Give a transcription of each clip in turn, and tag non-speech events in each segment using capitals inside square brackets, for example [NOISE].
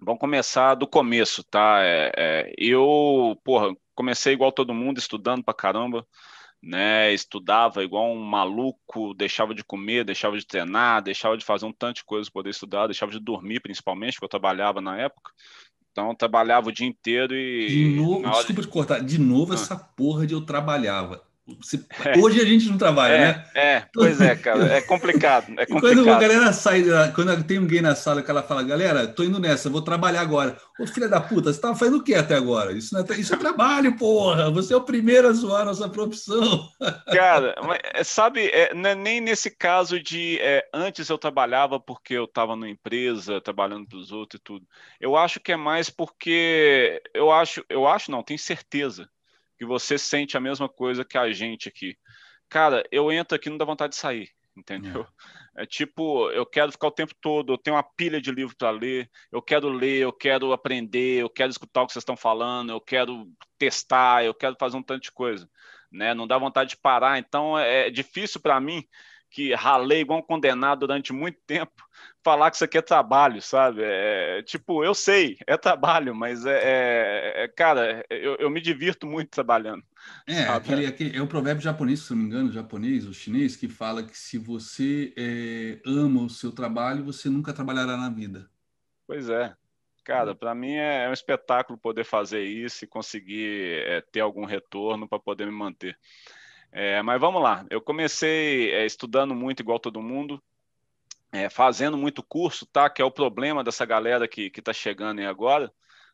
Vamos começar do começo, tá? É, é, eu, porra, comecei igual todo mundo, estudando pra caramba, né? Estudava igual um maluco, deixava de comer, deixava de treinar, deixava de fazer um tanto de coisas para poder estudar, deixava de dormir, principalmente, porque eu trabalhava na época. Então, eu trabalhava o dia inteiro e. De novo, desculpa de... te cortar, de novo ah. essa porra de eu trabalhava. Se... É. Hoje a gente não trabalha, é, né? É, pois é, cara, é complicado. É complicado. [LAUGHS] quando a galera sai, quando tem alguém na sala que ela fala, galera, tô indo nessa, vou trabalhar agora. Ô filha da puta, você tava fazendo o que até agora? Isso, é, isso é trabalho, porra! Você é o primeiro a zoar a nossa profissão. [LAUGHS] Cara, mas, é, sabe, é, é nem nesse caso de antes eu trabalhava porque eu tava numa empresa, trabalhando para os outros e tudo. Eu acho que é mais porque eu acho, eu acho, não, tenho certeza que você sente a mesma coisa que a gente aqui. Cara, eu entro aqui não dá vontade de sair, entendeu? É, é tipo, eu quero ficar o tempo todo, eu tenho uma pilha de livro para ler, eu quero ler, eu quero aprender, eu quero escutar o que vocês estão falando, eu quero testar, eu quero fazer um tanto de coisa, né? Não dá vontade de parar, então é, é difícil para mim que ralei igual um condenado durante muito tempo falar que isso aqui é trabalho, sabe? É, é tipo, eu sei, é trabalho, mas é, é, é cara, eu, eu, me divirto muito trabalhando. É, aquele, aquele, é um provérbio japonês, se não me engano, japonês, o chinês, que fala que se você é, ama o seu trabalho, você nunca trabalhará na vida. Pois é. Cara, uhum. para mim é, é um espetáculo poder fazer isso e conseguir ter algum retorno para poder me manter. mas vamos lá, eu comecei estudando muito igual todo mundo, é, fazendo muito curso, tá? Que é o problema dessa galera que está chegando aí agora.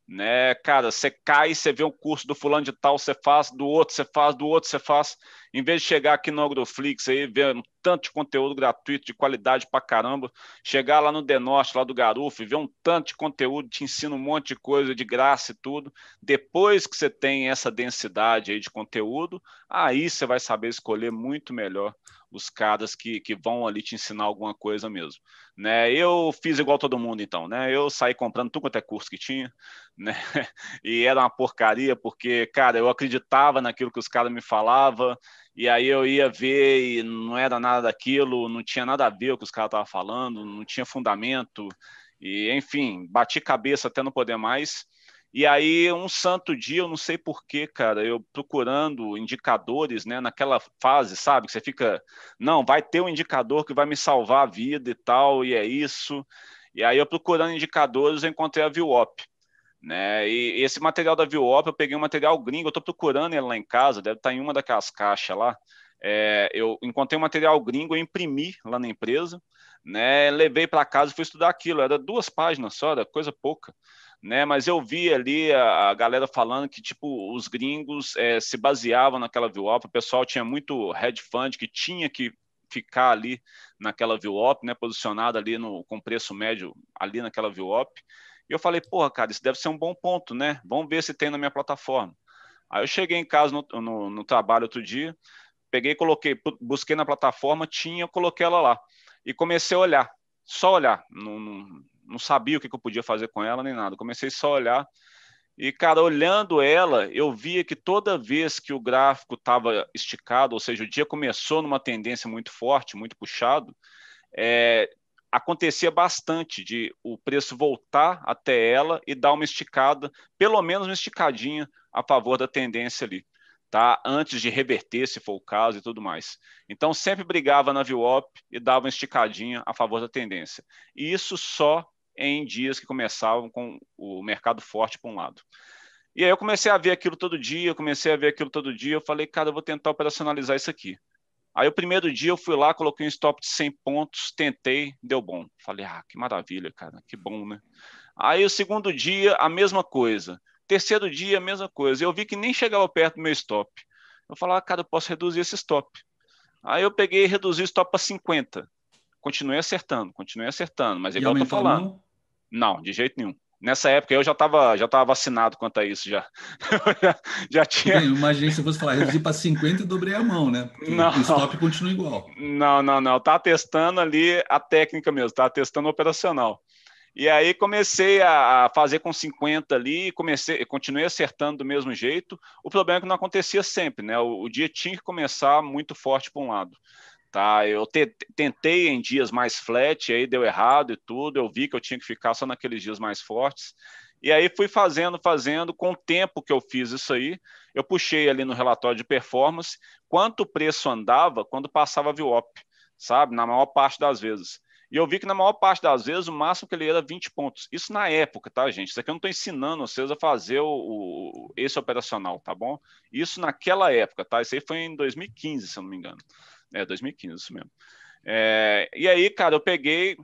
Né, cara, você cai, você vê um curso do fulano de tal, você faz, do outro, você faz, do outro, você faz. Em vez de chegar aqui no Agroflix aí, ver um tanto de conteúdo gratuito de qualidade pra caramba, chegar lá no Denorte, lá do Garufo, e ver um tanto de conteúdo, te ensina um monte de coisa de graça e tudo. Depois que você tem essa densidade aí de conteúdo, aí você vai saber escolher muito melhor os caras que, que vão ali te ensinar alguma coisa mesmo. Né? Eu fiz igual todo mundo, então, né? Eu saí comprando tudo quanto é curso que tinha, [LAUGHS] né? E era uma porcaria, porque, cara, eu acreditava naquilo que os caras me falavam, e aí eu ia ver e não era nada daquilo, não tinha nada a ver com o que os caras estavam falando, não tinha fundamento. E, enfim, bati cabeça até não poder mais. E aí, um santo dia, eu não sei porquê, cara, eu procurando indicadores, né, naquela fase, sabe, que você fica, não, vai ter um indicador que vai me salvar a vida e tal, e é isso. E aí, eu procurando indicadores, eu encontrei a VWAP. Né? E esse material da Viewop eu peguei um material gringo, eu estou procurando ele lá em casa, deve estar tá em uma daquelas caixas lá. É, eu encontrei um material gringo, eu imprimi lá na empresa, né? levei para casa e fui estudar aquilo. Era duas páginas só, era coisa pouca. Né? Mas eu vi ali a, a galera falando que tipo os gringos é, se baseavam naquela Viewop o pessoal tinha muito hedge fund que tinha que ficar ali naquela Viewop né? Posicionado ali no com preço médio ali naquela Viewop e eu falei, porra, cara, isso deve ser um bom ponto, né? Vamos ver se tem na minha plataforma. Aí eu cheguei em casa no, no, no trabalho outro dia, peguei, coloquei, busquei na plataforma, tinha, coloquei ela lá. E comecei a olhar, só olhar. Não, não, não sabia o que, que eu podia fazer com ela nem nada. Comecei só a olhar. E, cara, olhando ela, eu via que toda vez que o gráfico estava esticado, ou seja, o dia começou numa tendência muito forte, muito puxado, é, acontecia bastante de o preço voltar até ela e dar uma esticada, pelo menos uma esticadinha a favor da tendência ali, tá? Antes de reverter, se for o caso e tudo mais. Então sempre brigava na VWAP e dava uma esticadinha a favor da tendência. E isso só em dias que começavam com o mercado forte para um lado. E aí eu comecei a ver aquilo todo dia, comecei a ver aquilo todo dia, eu falei, cara, eu vou tentar operacionalizar isso aqui. Aí o primeiro dia eu fui lá, coloquei um stop de 100 pontos, tentei, deu bom. Falei, ah, que maravilha, cara, que bom, né? Aí o segundo dia, a mesma coisa. Terceiro dia, a mesma coisa. Eu vi que nem chegava perto do meu stop. Eu falei, ah, cara, eu posso reduzir esse stop. Aí eu peguei e reduzi o stop para 50. Continuei acertando, continuei acertando, mas igual eu tô falando. Não, de jeito nenhum. Nessa época eu já estava já tava vacinado quanto a isso, já. já, [LAUGHS] já, tinha. Bem, imaginei se eu fosse falar, reduzi para 50 e dobrei a mão, né? Porque não, o stop continua igual. Não, não, não. Tá testando ali a técnica mesmo, tá testando operacional. E aí comecei a fazer com 50 ali, comecei, continuei acertando do mesmo jeito. O problema é que não acontecia sempre, né? O, o dia tinha que começar muito forte para um lado. Tá, eu te, tentei em dias mais flat, aí deu errado e tudo. Eu vi que eu tinha que ficar só naqueles dias mais fortes. E aí fui fazendo, fazendo, com o tempo que eu fiz isso aí, eu puxei ali no relatório de performance quanto o preço andava quando passava a VWAP, sabe? Na maior parte das vezes. E eu vi que na maior parte das vezes o máximo que ele era 20 pontos. Isso na época, tá, gente? Isso aqui eu não estou ensinando vocês a fazer o, o, esse operacional, tá bom? Isso naquela época, tá? Isso aí foi em 2015, se eu não me engano. É, 2015, isso mesmo. É, e aí, cara, eu peguei,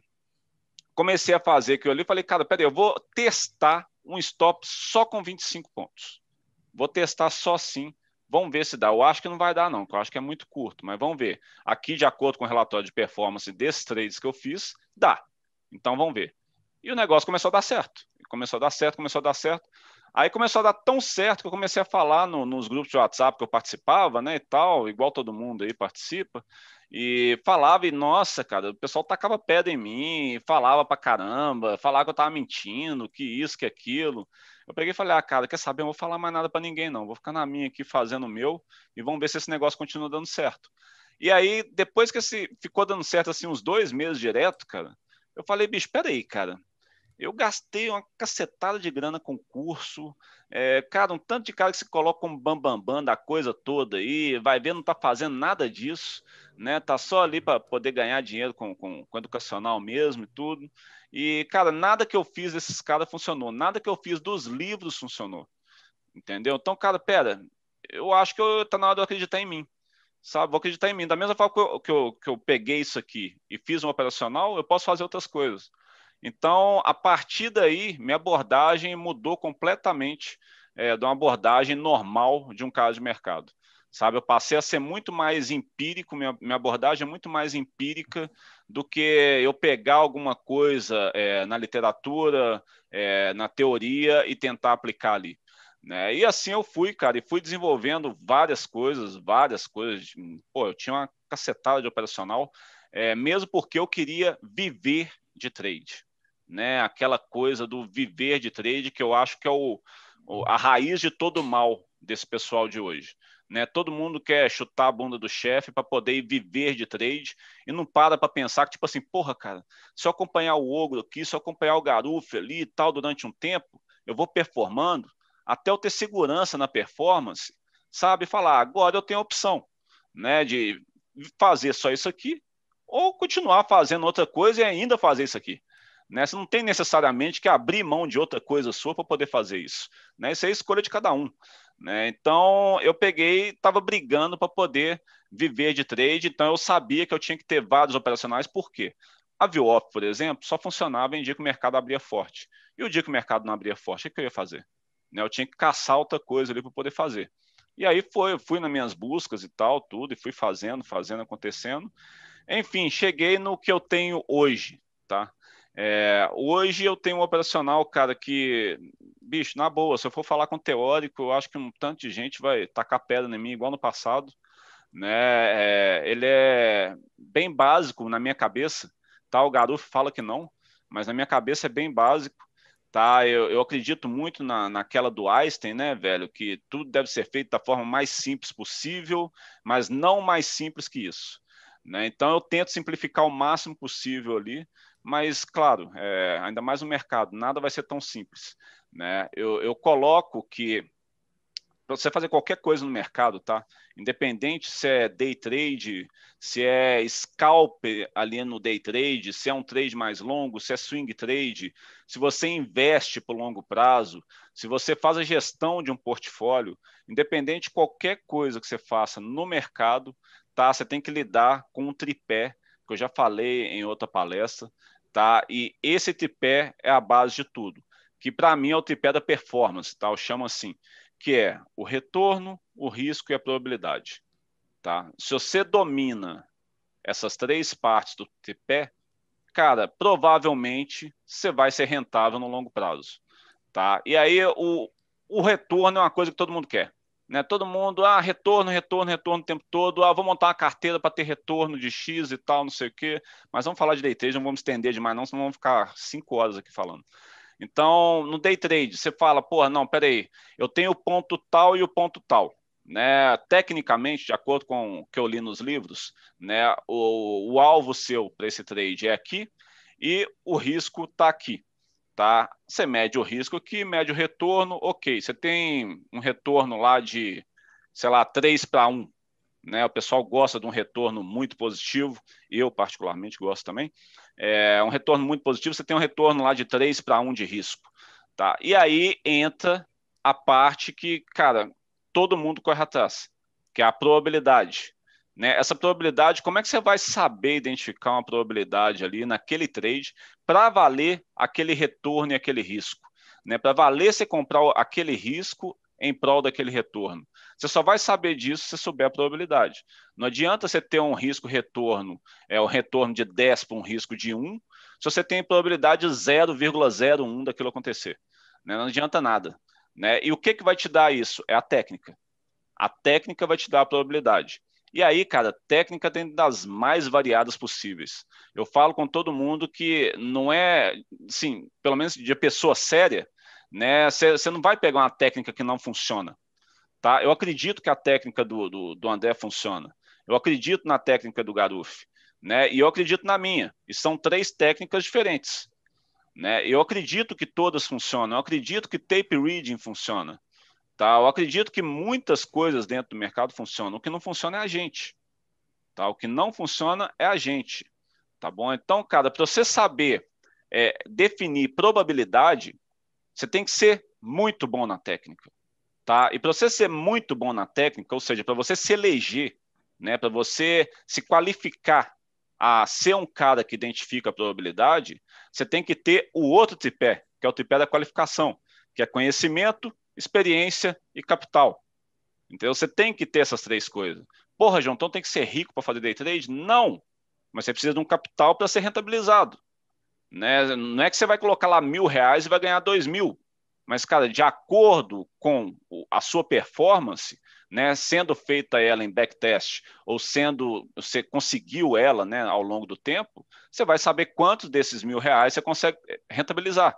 comecei a fazer aquilo ali, falei, cara, peraí, eu vou testar um stop só com 25 pontos. Vou testar só assim. Vamos ver se dá. Eu acho que não vai dar, não, eu acho que é muito curto, mas vamos ver. Aqui, de acordo com o relatório de performance desses trades que eu fiz, dá. Então vamos ver. E o negócio começou a dar certo. Começou a dar certo, começou a dar certo. Aí começou a dar tão certo que eu comecei a falar no, nos grupos de WhatsApp que eu participava, né, e tal, igual todo mundo aí participa, e falava, e nossa, cara, o pessoal tacava pedra em mim, falava pra caramba, falava que eu tava mentindo, que isso, que aquilo. Eu peguei e falei, ah, cara, quer saber, eu não vou falar mais nada para ninguém não, vou ficar na minha aqui fazendo o meu, e vamos ver se esse negócio continua dando certo. E aí, depois que esse ficou dando certo, assim, uns dois meses direto, cara, eu falei, bicho, peraí, cara, eu gastei uma cacetada de grana com curso. É, cara, um tanto de cara que se coloca como um bambambam bam, bam, da coisa toda aí, vai ver, não tá fazendo nada disso, né? Tá só ali para poder ganhar dinheiro com, com, com educacional mesmo e tudo. E, cara, nada que eu fiz desses caras funcionou, nada que eu fiz dos livros funcionou. Entendeu? Então, cara, pera, eu acho que eu, tá na hora de eu acreditar em mim sabe? Vou acreditar em mim. Da mesma forma que eu, que eu, que eu peguei isso aqui e fiz um operacional, eu posso fazer outras coisas. Então, a partir daí, minha abordagem mudou completamente é, de uma abordagem normal de um caso de mercado. Sabe, eu passei a ser muito mais empírico, minha, minha abordagem é muito mais empírica do que eu pegar alguma coisa é, na literatura, é, na teoria e tentar aplicar ali. Né? E assim eu fui, cara, e fui desenvolvendo várias coisas, várias coisas. Pô, eu tinha uma cacetada de operacional, é, mesmo porque eu queria viver de trade. Né? Aquela coisa do viver de trade, que eu acho que é o, a raiz de todo mal desse pessoal de hoje. Né? Todo mundo quer chutar a bunda do chefe para poder viver de trade e não para para pensar que, tipo assim, porra, cara, se eu acompanhar o ogro aqui, se eu acompanhar o garufo ali e tal durante um tempo, eu vou performando até eu ter segurança na performance, sabe? Falar, agora eu tenho a opção né, de fazer só isso aqui ou continuar fazendo outra coisa e ainda fazer isso aqui. Né? Você não tem necessariamente que abrir mão de outra coisa sua para poder fazer isso. Né? Isso é a escolha de cada um. Né? Então eu peguei, estava brigando para poder viver de trade, então eu sabia que eu tinha que ter vários operacionais, por quê? A VWAP, por exemplo, só funcionava em dia que o mercado abria forte. E o dia que o mercado não abria forte, o que eu ia fazer? Né? Eu tinha que caçar outra coisa ali para poder fazer. E aí foi, fui nas minhas buscas e tal, tudo, e fui fazendo, fazendo, acontecendo. Enfim, cheguei no que eu tenho hoje, tá? É, hoje eu tenho um operacional, cara, que, bicho, na boa, se eu for falar com teórico, eu acho que um tanto de gente vai tacar pedra em mim, igual no passado, né? É, ele é bem básico na minha cabeça, tá? O garoto fala que não, mas na minha cabeça é bem básico, tá? Eu, eu acredito muito na, naquela do Einstein, né, velho, que tudo deve ser feito da forma mais simples possível, mas não mais simples que isso. Né? Então, eu tento simplificar o máximo possível ali, mas, claro, é, ainda mais no mercado, nada vai ser tão simples. Né? Eu, eu coloco que para você fazer qualquer coisa no mercado, tá? Independente se é day trade, se é scalp ali no day trade, se é um trade mais longo, se é swing trade, se você investe por longo prazo, se você faz a gestão de um portfólio, independente de qualquer coisa que você faça no mercado, tá? Você tem que lidar com um tripé, que eu já falei em outra palestra, tá? E esse tripé é a base de tudo, que para mim é o tripé da performance, tá? Eu chamo assim, que é o retorno, o risco e a probabilidade, tá? Se você domina essas três partes do tripé, cara, provavelmente você vai ser rentável no longo prazo, tá? E aí o, o retorno é uma coisa que todo mundo quer. Né? Todo mundo, ah, retorno, retorno, retorno o tempo todo, ah, vou montar uma carteira para ter retorno de X e tal, não sei o quê. Mas vamos falar de day trade, não vamos estender demais, não, senão vamos ficar cinco horas aqui falando. Então, no day trade, você fala, porra, não, peraí, eu tenho o ponto tal e o ponto tal. Né? Tecnicamente, de acordo com o que eu li nos livros, né? o, o alvo seu para esse trade é aqui e o risco está aqui. Tá? Você mede o risco aqui, mede o retorno, ok. Você tem um retorno lá de, sei lá, 3 para 1. Né? O pessoal gosta de um retorno muito positivo, eu particularmente gosto também. É um retorno muito positivo, você tem um retorno lá de 3 para 1 de risco. Tá? E aí entra a parte que, cara, todo mundo corre atrás, que é a probabilidade. Né? Essa probabilidade, como é que você vai saber identificar uma probabilidade ali naquele trade para valer aquele retorno e aquele risco? Né? Para valer você comprar aquele risco em prol daquele retorno. Você só vai saber disso se souber a probabilidade. Não adianta você ter um risco retorno, é o um retorno de 10 para um risco de 1, se você tem probabilidade 0,01 daquilo acontecer. Né? Não adianta nada. Né? E o que, que vai te dar isso? É a técnica. A técnica vai te dar a probabilidade. E aí, cara, técnica tem das mais variadas possíveis. Eu falo com todo mundo que não é, sim, pelo menos de pessoa séria, né? Você não vai pegar uma técnica que não funciona, tá? Eu acredito que a técnica do, do, do André funciona. Eu acredito na técnica do Garuf, né? E eu acredito na minha. E são três técnicas diferentes, né? Eu acredito que todas funcionam. Eu acredito que tape reading funciona. Tá? Eu acredito que muitas coisas dentro do mercado funcionam. O que não funciona é a gente. Tá? O que não funciona é a gente. Tá bom? Então, cara, para você saber é, definir probabilidade, você tem que ser muito bom na técnica. Tá? E para você ser muito bom na técnica, ou seja, para você se eleger, né, para você se qualificar a ser um cara que identifica a probabilidade, você tem que ter o outro tripé, que é o tripé da qualificação, que é conhecimento, experiência e capital. Então você tem que ter essas três coisas. Porra, João, então tem que ser rico para fazer day trade? Não, mas você precisa de um capital para ser rentabilizado. Né? Não é que você vai colocar lá mil reais e vai ganhar dois mil. Mas, cara, de acordo com a sua performance, né, sendo feita ela em backtest ou sendo você conseguiu ela né, ao longo do tempo, você vai saber quantos desses mil reais você consegue eh, rentabilizar.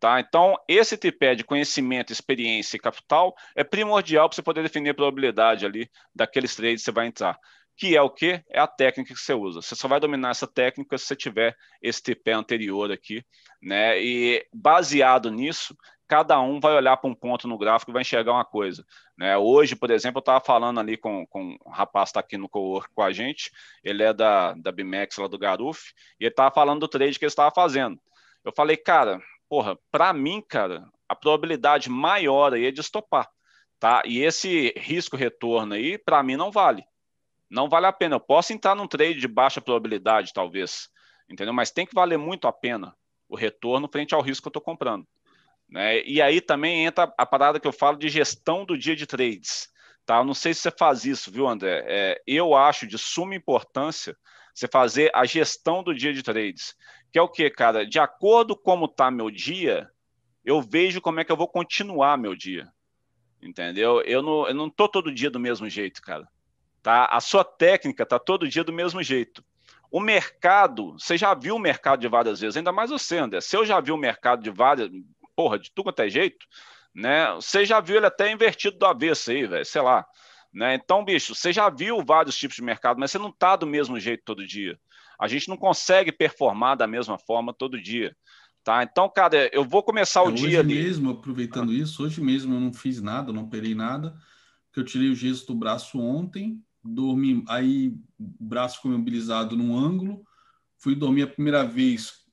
Tá? Então, esse tripé de conhecimento, experiência e capital é primordial para você poder definir a probabilidade ali daqueles trades que você vai entrar. Que é o que? É a técnica que você usa. Você só vai dominar essa técnica se você tiver esse tripé anterior aqui. Né? E baseado nisso, cada um vai olhar para um ponto no gráfico e vai enxergar uma coisa. Né? Hoje, por exemplo, eu estava falando ali com, com um rapaz que está aqui no co-work com a gente, ele é da, da Bimex lá do Garuf, e ele estava falando do trade que ele estava fazendo. Eu falei, cara, porra, para mim, cara, a probabilidade maior aí é de estopar, tá? E esse risco-retorno aí, para mim, não vale. Não vale a pena. Eu posso entrar num trade de baixa probabilidade, talvez, entendeu? Mas tem que valer muito a pena o retorno frente ao risco que eu estou comprando. Né? E aí também entra a parada que eu falo de gestão do dia de trades. Tá? Eu não sei se você faz isso, viu, André? É, eu acho de suma importância você fazer a gestão do dia de trades. Que é o que, cara? De acordo com como tá meu dia, eu vejo como é que eu vou continuar meu dia. Entendeu? Eu não, eu não tô todo dia do mesmo jeito, cara. Tá? A sua técnica tá todo dia do mesmo jeito. O mercado, você já viu o mercado de várias vezes, ainda mais você, André. Se eu já vi o mercado de várias, porra, de tudo quanto é jeito, né? Você já viu ele até invertido do avesso aí, velho, sei lá. Né? Então, bicho, você já viu vários tipos de mercado, mas você não está do mesmo jeito todo dia. A gente não consegue performar da mesma forma todo dia. Tá? Então, cara, eu vou começar é, o dia ali. Hoje mesmo, aproveitando ah. isso, hoje mesmo eu não fiz nada, não operei nada, porque eu tirei o gesso do braço ontem, dormi, aí braço ficou mobilizado num ângulo, fui dormir a primeira vez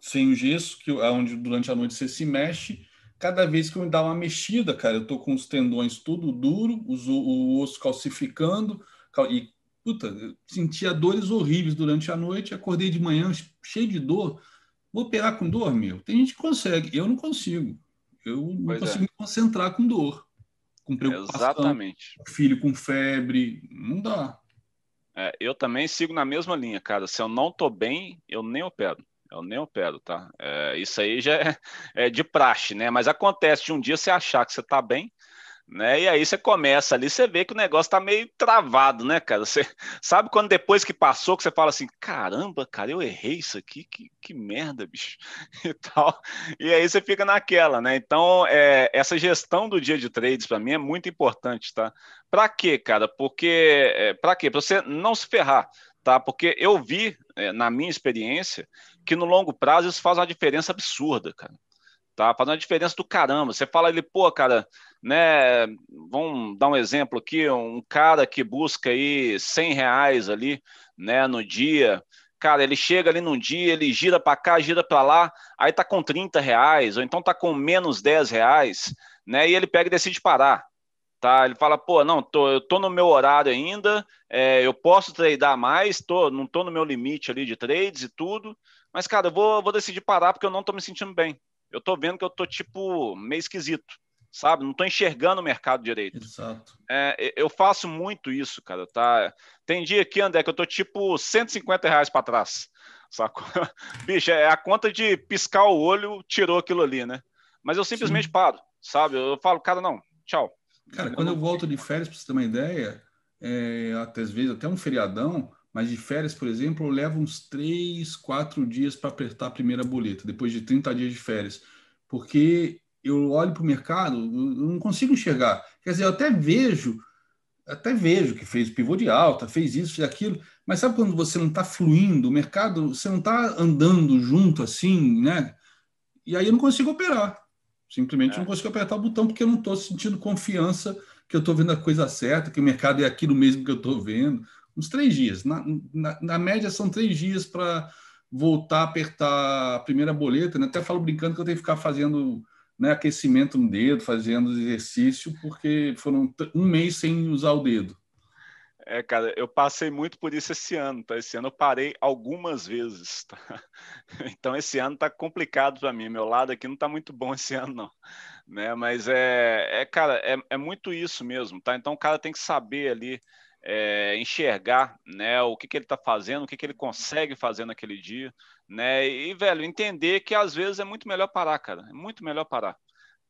sem o gesso, que é onde durante a noite você se mexe, cada vez que eu me dá uma mexida, cara, eu tô com os tendões tudo duro, os, o, o osso calcificando, cal... e puta, sentia dores horríveis durante a noite, acordei de manhã cheio de dor. Vou operar com dor, meu? Tem gente que consegue, eu não consigo. Eu pois não é. consigo é. me concentrar com dor, com preocupação. Exatamente. Filho com febre, não dá. É, eu também sigo na mesma linha, cara. Se eu não tô bem, eu nem opero. Eu nem opero, tá? É, isso aí já é, [LAUGHS] é, de praxe, né? Mas acontece de um dia você achar que você tá bem, né? E aí você começa ali, você vê que o negócio tá meio travado, né, cara? Você [LAUGHS] sabe quando depois que passou, que você fala assim, caramba, cara, eu errei isso aqui, que, que merda, bicho, [LAUGHS] e tal. E aí você fica naquela, né? Então, é, essa gestão do dia de trades para mim é muito importante, tá? Para quê, cara? Porque é, para quê? Para você não se ferrar tá? Porque eu vi é, na minha experiência, que no longo prazo isso faz uma diferença absurda, cara. Tá? Faz uma diferença do caramba. Você fala ele, pô, cara, né? Vamos dar um exemplo aqui: um cara que busca aí 100 reais ali, né, no dia, cara, ele chega ali num dia, ele gira para cá, gira para lá, aí tá com 30 reais, ou então tá com menos 10 reais, né? E ele pega e decide parar tá? Ele fala, pô, não, tô, eu tô no meu horário ainda, é, eu posso tradear mais, tô, não tô no meu limite ali de trades e tudo, mas, cara, eu vou, vou decidir parar porque eu não tô me sentindo bem. Eu tô vendo que eu tô, tipo, meio esquisito, sabe? Não tô enxergando o mercado direito. Exato. É, eu faço muito isso, cara, tá? Tem dia aqui, André, que eu tô, tipo, 150 reais para trás, sacou? [LAUGHS] Bicho, é a conta de piscar o olho tirou aquilo ali, né? Mas eu simplesmente Sim. paro, sabe? Eu falo, cara, não, tchau Cara, quando eu volto de férias, para você ter uma ideia, é, até, às vezes até um feriadão, mas de férias, por exemplo, eu levo uns três, quatro dias para apertar a primeira boleta, depois de 30 dias de férias. Porque eu olho para o mercado, eu não consigo enxergar. Quer dizer, eu até vejo, até vejo que fez pivô de alta, fez isso, fez aquilo, mas sabe quando você não está fluindo, o mercado, você não está andando junto assim, né? E aí eu não consigo operar. Simplesmente é. não consigo apertar o botão porque eu não estou sentindo confiança que eu estou vendo a coisa certa, que o mercado é aquilo mesmo que eu estou vendo. Uns três dias. Na, na, na média, são três dias para voltar a apertar a primeira boleta. Né? Até falo brincando que eu tenho que ficar fazendo né, aquecimento no dedo, fazendo exercício, porque foram um mês sem usar o dedo. É, cara, eu passei muito por isso esse ano, tá? Esse ano eu parei algumas vezes, tá? [LAUGHS] Então esse ano tá complicado para mim, meu lado aqui não tá muito bom esse ano, não, né? Mas é, é cara, é, é muito isso mesmo, tá? Então o cara tem que saber ali é, enxergar, né? O que que ele tá fazendo, o que que ele consegue fazer naquele dia, né? E velho, entender que às vezes é muito melhor parar, cara, é muito melhor parar,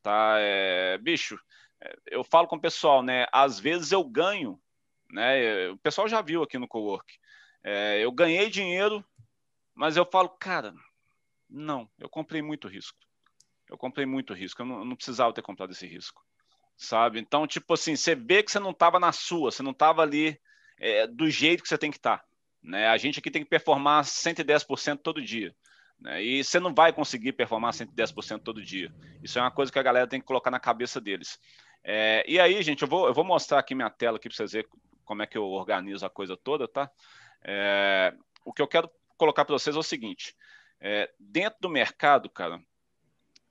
tá? É, bicho, é, eu falo com o pessoal, né? Às vezes eu ganho né? Eh, o pessoal já viu aqui no Cowork. É, eu ganhei dinheiro, mas eu falo, cara, não, eu comprei muito risco. Eu comprei muito risco, eu não, eu não precisava ter comprado esse risco, sabe? Então, tipo assim, você vê que você não estava na sua, você não estava ali é, do jeito que você tem que estar. Tá, né? A gente aqui tem que performar 110% todo dia. Né? E você não vai conseguir performar 110% todo dia. Isso é uma coisa que a galera tem que colocar na cabeça deles. É, e aí, gente, eu vou, eu vou mostrar aqui minha tela aqui para vocês verem como é que eu organizo a coisa toda, tá? É, o que eu quero colocar para vocês é o seguinte: é, dentro do mercado, cara,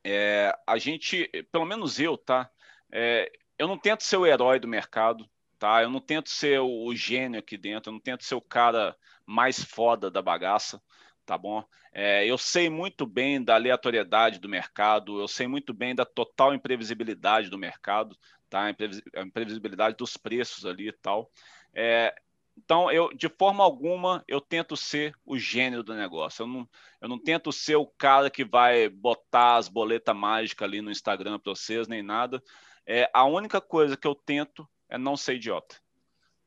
é, a gente, pelo menos eu, tá? É, eu não tento ser o herói do mercado, tá? Eu não tento ser o, o gênio aqui dentro, eu não tento ser o cara mais foda da bagaça tá bom? É, eu sei muito bem da aleatoriedade do mercado, eu sei muito bem da total imprevisibilidade do mercado, tá? a imprevisibilidade dos preços ali e tal. É, então, eu, de forma alguma, eu tento ser o gênio do negócio. Eu não, eu não tento ser o cara que vai botar as boletas mágicas ali no Instagram para vocês, nem nada. É, a única coisa que eu tento é não ser idiota.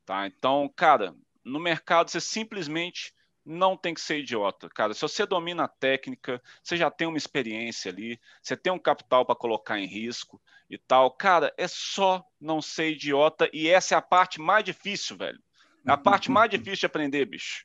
Tá? Então, cara, no mercado você simplesmente não tem que ser idiota, cara. Se você domina a técnica, você já tem uma experiência ali, você tem um capital para colocar em risco e tal. Cara, é só não ser idiota e essa é a parte mais difícil, velho. É a parte mais [LAUGHS] difícil de aprender, bicho.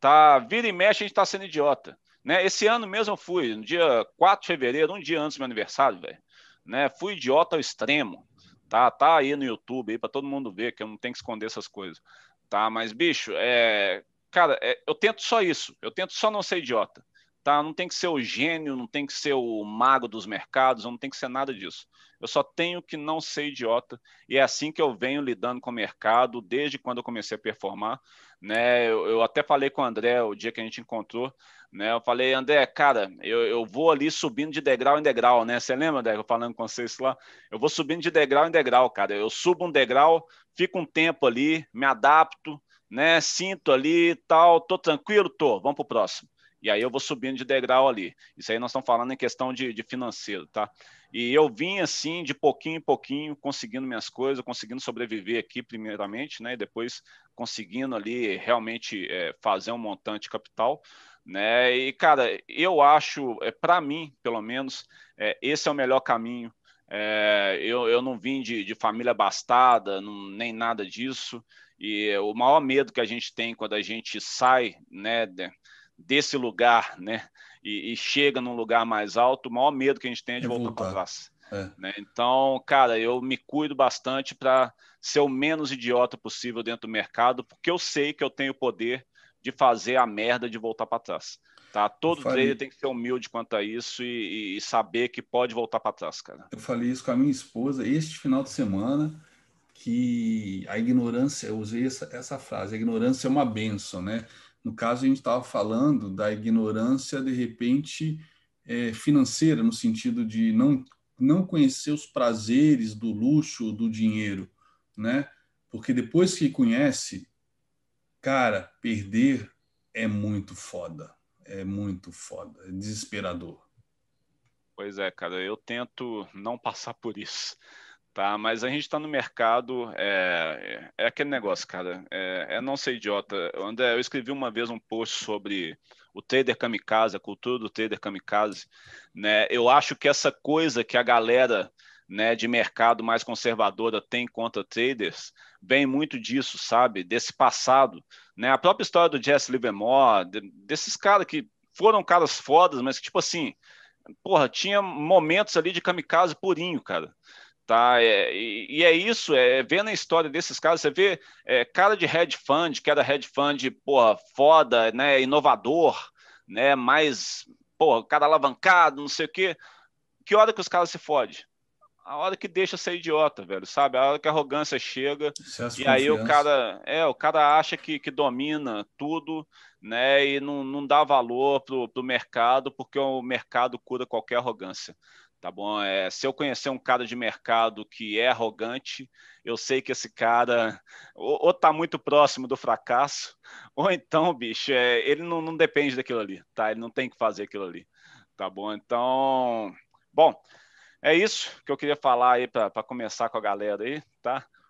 Tá, vira e mexe, a gente tá sendo idiota. Né? Esse ano mesmo eu fui, no dia 4 de fevereiro, um dia antes do meu aniversário, velho. Né? Fui idiota ao extremo. Tá, tá aí no YouTube aí para todo mundo ver que eu não tenho que esconder essas coisas. Tá, mas bicho, é, cara, é... eu tento só isso. Eu tento só não ser idiota tá? Não tem que ser o gênio, não tem que ser o mago dos mercados, não tem que ser nada disso. Eu só tenho que não ser idiota. E é assim que eu venho lidando com o mercado desde quando eu comecei a performar, né? Eu, eu até falei com o André o dia que a gente encontrou, né? Eu falei, André, cara, eu, eu vou ali subindo de degrau em degrau, né? Você lembra, André, eu falando com vocês lá? Eu vou subindo de degrau em degrau, cara. Eu subo um degrau, fico um tempo ali, me adapto, né? Sinto ali e tal, tô tranquilo, tô, vamos pro próximo e aí eu vou subindo de degrau ali. Isso aí nós estamos falando em questão de, de financeiro, tá? E eu vim assim, de pouquinho em pouquinho, conseguindo minhas coisas, conseguindo sobreviver aqui primeiramente, né? E depois conseguindo ali realmente é, fazer um montante de capital, né? E cara, eu acho, é, para mim, pelo menos, é, esse é o melhor caminho. É, eu, eu não vim de, de família abastada, não, nem nada disso. E o maior medo que a gente tem quando a gente sai, né? De, desse lugar, né? E, e, chega num lugar mais alto, o maior medo que a gente tem é de voltar, voltar. para trás. É. Né? Então, cara, eu me cuido bastante para ser o menos idiota possível dentro do mercado, porque eu sei que eu tenho o poder de fazer a merda de voltar para trás. Tá? Todo trader tem que ser humilde quanto a isso e, e saber que pode voltar para trás, cara. Eu falei isso com a minha esposa este final de semana, que a ignorância, eu usei essa, essa frase, a ignorância é uma benção, né? No caso, a gente estava falando da ignorância, de repente, é, financeira, no sentido de não, não conhecer os prazeres do luxo, do dinheiro, né? Porque depois que conhece, cara, perder é muito foda. É muito foda, é desesperador. Pois é, cara, eu tento não passar por isso tá? Mas a gente está no mercado, é, é, aquele negócio, cara, é, é não ser idiota. André, eu escrevi uma vez um post sobre o trader kamikaze, a cultura do trader kamikaze, né? Eu acho que essa coisa que a galera né, de mercado mais conservadora tem contra traders, vem muito disso, sabe? Desse passado, né? A própria história do Jesse Livermore, desses caras que foram caras fodas, mas que, tipo assim, porra, tinha momentos ali de kamikaze purinho, cara. Tá? É, e, e, é isso, é vendo a história desses caras, você vê é, cara de hedge fund, que era hedge fund, porra, foda, né, inovador, né, mais, porra, cara alavancado, não sei o quê. Que hora que os caras se fodem? A hora que deixa ser idiota, velho, sabe? A hora que a arrogância chega Excesso e aí confiança. o cara, é, o cara acha que, que domina tudo, né, e não, não dá valor pro, pro mercado, porque o mercado cura qualquer arrogância tá bom? É, se eu conhecer um cara de mercado que é arrogante, eu sei que esse cara [LAUGHS] ou, ou tá muito próximo do fracasso, [LAUGHS] ou então, bicho, é, ele não, não, depende daquilo ali, tá? Ele não tem que fazer aquilo ali, tá bom? Então, bom, é isso que eu queria falar aí para começar com a galera aí, tá?